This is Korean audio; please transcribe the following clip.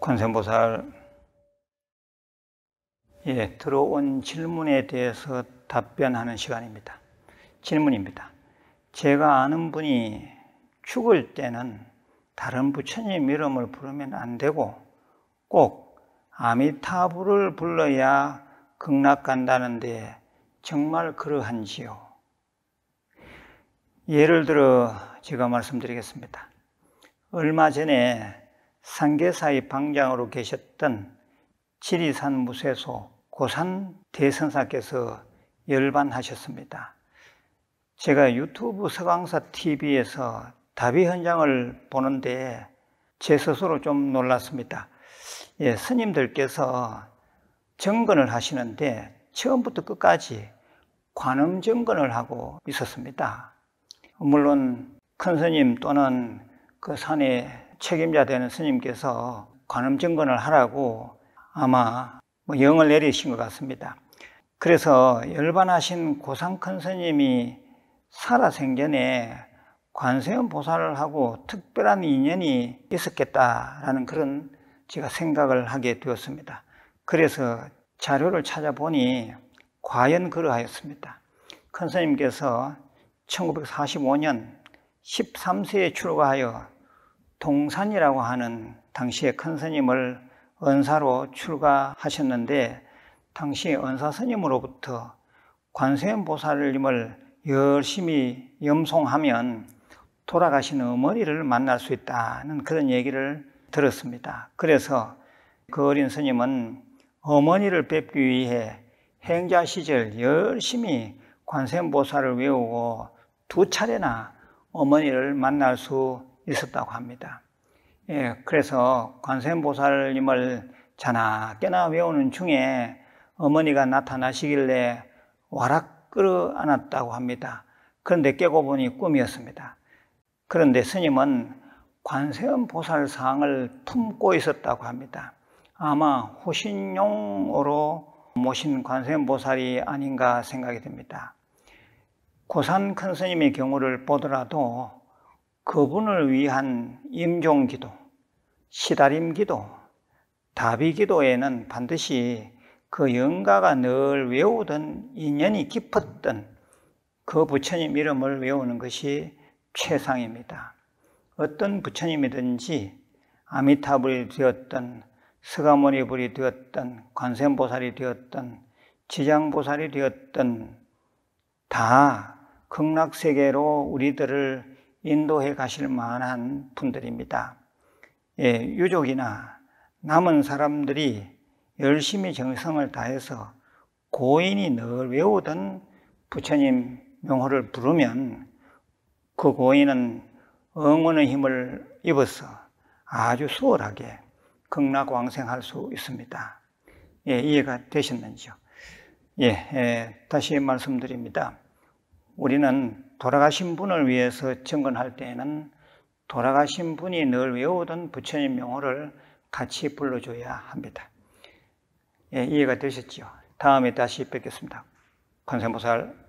관세음보살에 예, 들어온 질문에 대해서 답변하는 시간입니다. 질문입니다. 제가 아는 분이 죽을 때는 다른 부처님 이름을 부르면 안 되고 꼭 아미타불을 불러야 극락 간다는데 정말 그러한지요. 예를 들어 제가 말씀드리겠습니다. 얼마 전에 상계사의 방장으로 계셨던 지리산 무쇠소 고산 대선사께서 열반하셨습니다. 제가 유튜브 서강사 TV에서 다비 현장을 보는데 제 스스로 좀 놀랐습니다. 예, 스님들께서 정근을 하시는데 처음부터 끝까지 관음 정근을 하고 있었습니다. 물론 큰 스님 또는 그 산에 책임자 되는 스님께서 관음 증권을 하라고 아마 뭐 영을 내리신 것 같습니다. 그래서 열반하신 고상큰 스님이 살아생전에 관세음 보살을 하고 특별한 인연이 있었겠다라는 그런 제가 생각을 하게 되었습니다. 그래서 자료를 찾아보니 과연 그러하였습니다. 큰 스님께서 1945년 13세에 출가하여 동산이라고 하는 당시의 큰 스님을 은사로 출가하셨는데 당시 은사 스님으로부터 관세음보살님을 열심히 염송하면 돌아가신 어머니를 만날 수 있다는 그런 얘기를 들었습니다. 그래서 그 어린 스님은 어머니를 뵙기 위해 행자 시절 열심히 관세음보살을 외우고 두 차례나 어머니를 만날 수 있었다고 합니다. 예, 그래서 관세음보살님을 자나 깨나 외우는 중에 어머니가 나타나시길래 와락 끌어안았다고 합니다. 그런데 깨고 보니 꿈이었습니다. 그런데 스님은 관세음보살 상을 품고 있었다고 합니다. 아마 호신용으로 모신 관세음보살이 아닌가 생각이 됩니다. 고산 큰 스님의 경우를 보더라도 그분을 위한 임종 기도, 시달림 기도, 다비 기도에는 반드시 그 영가가 늘 외우던 인연이 깊었던 그 부처님 이름을 외우는 것이 최상입니다. 어떤 부처님이든지 아미타불이 되었던 스가모니불이 되었던 관세음보살이 되었던 지장보살이 되었던 다 극락세계로 우리들을 인도해 가실 만한 분들입니다. 예, 유족이나 남은 사람들이 열심히 정성을 다해서 고인이 늘 외우던 부처님 명호를 부르면 그 고인은 응원의 힘을 입어서 아주 수월하게 극락왕생할 수 있습니다. 예, 이해가 되셨는지요? 예, 예, 다시 말씀드립니다. 우리는 돌아가신 분을 위해서 증언할 때에는 돌아가신 분이 늘 외우던 부처님 명호를 같이 불러줘야 합니다. 예, 이해가 되셨지요? 다음에 다시 뵙겠습니다. 관세보살